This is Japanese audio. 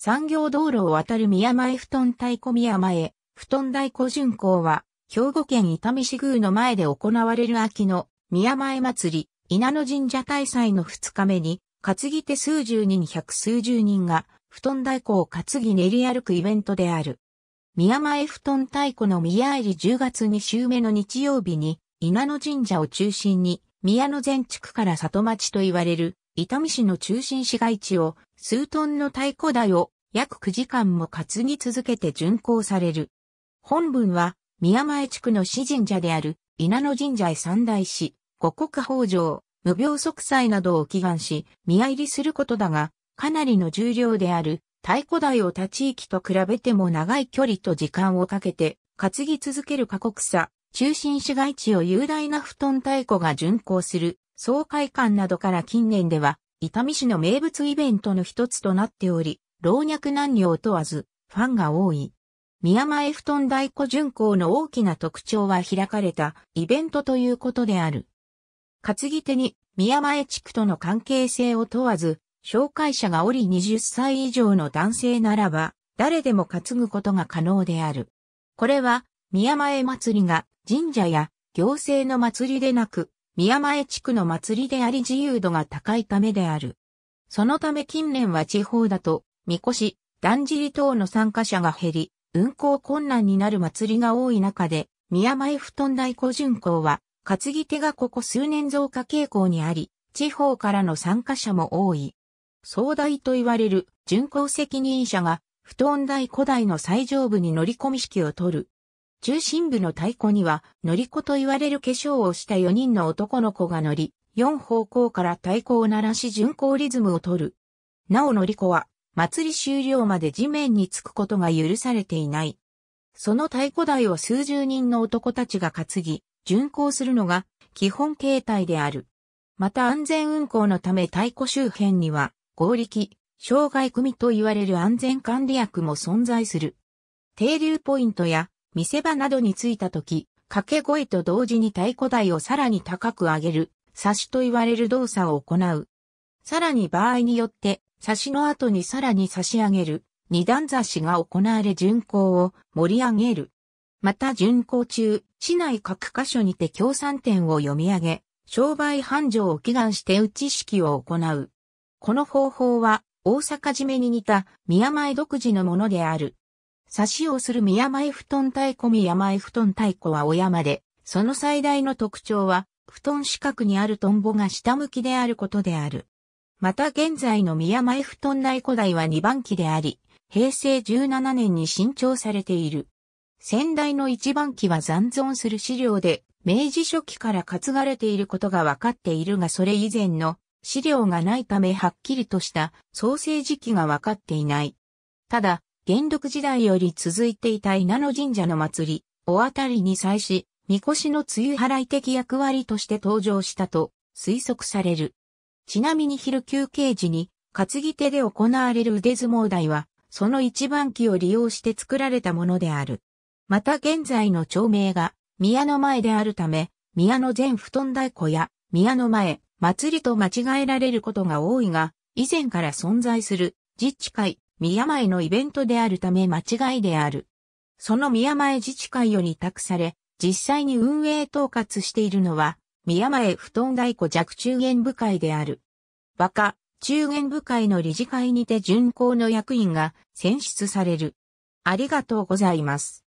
産業道路を渡る宮前布団太鼓宮前、布団太鼓巡行は、兵庫県伊丹市宮の前で行われる秋の宮前祭り、稲野神社大祭の2日目に、担ぎ手数十人百数十人が、布団太鼓を担ぎ練り歩くイベントである。宮前布団太鼓の宮入り10月2週目の日曜日に、稲野神社を中心に、宮野全地区から里町と言われる、伊丹市の中心市街地を数トンの太鼓台を約9時間も担ぎ続けて巡行される。本文は宮前地区の市神社である稲野神社へ三大市五国豊上、無病息災などを祈願し、宮入りすることだが、かなりの重量である太鼓台を他地域と比べても長い距離と時間をかけて担ぎ続ける過酷さ、中心市街地を雄大な布団太鼓が巡行する爽快感などから近年では伊丹市の名物イベントの一つとなっており、老若男女を問わず、ファンが多い。宮前布団太鼓巡行の大きな特徴は開かれたイベントということである。担ぎ手に宮前地区との関係性を問わず、紹介者がおり20歳以上の男性ならば、誰でも担ぐことが可能である。これは、宮前祭りが神社や行政の祭りでなく、宮前地区の祭りであり自由度が高いためである。そのため近年は地方だと、神輿、だんじり等の参加者が減り、運行困難になる祭りが多い中で、宮前布団大古巡行は、担ぎ手がここ数年増加傾向にあり、地方からの参加者も多い。壮大と言われる巡行責任者が、布団大古代の最上部に乗り込み式を取る中心部の太鼓には、乗り子と言われる化粧をした4人の男の子が乗り、4方向から太鼓を鳴らし巡行リズムを取る。なお乗り子は、祭り終了まで地面につくことが許されていない。その太鼓台を数十人の男たちが担ぎ、巡行するのが基本形態である。また安全運行のため太鼓周辺には、合力、障害組と言われる安全管理役も存在する。停留ポイントや見せ場などについたとき、掛け声と同時に太鼓台をさらに高く上げる、差しと言われる動作を行う。さらに場合によって、差しの後にさらに差し上げる、二段差しが行われ巡行を盛り上げる。また巡行中、市内各箇所にて協賛点を読み上げ、商売繁盛を祈願して打式を行う。この方法は、大阪締めに似た宮前独自のものである。差しをする宮前布団太鼓宮前布団太鼓は親山で、その最大の特徴は、布団四角にあるトンボが下向きであることである。また現在の宮前布団内古代は2番機であり、平成17年に新調されている。先代の1番機は残存する資料で、明治初期から担がれていることが分かっているがそれ以前の資料がないためはっきりとした創生時期が分かっていない。ただ、元禄時代より続いていた稲野神社の祭り、おあたりに際し、神輿の梅雨払い的役割として登場したと推測される。ちなみに昼休憩時に担ぎ手で行われる腕相撲台は、その一番機を利用して作られたものである。また現在の町名が宮の前であるため、宮の前布団太鼓や宮の前祭りと間違えられることが多いが、以前から存在する実地会宮前のイベントであるため間違いである。その宮前自治会より託され、実際に運営統括しているのは、宮前布団太鼓弱中元部会である。バカ、中元部会の理事会にて巡行の役員が選出される。ありがとうございます。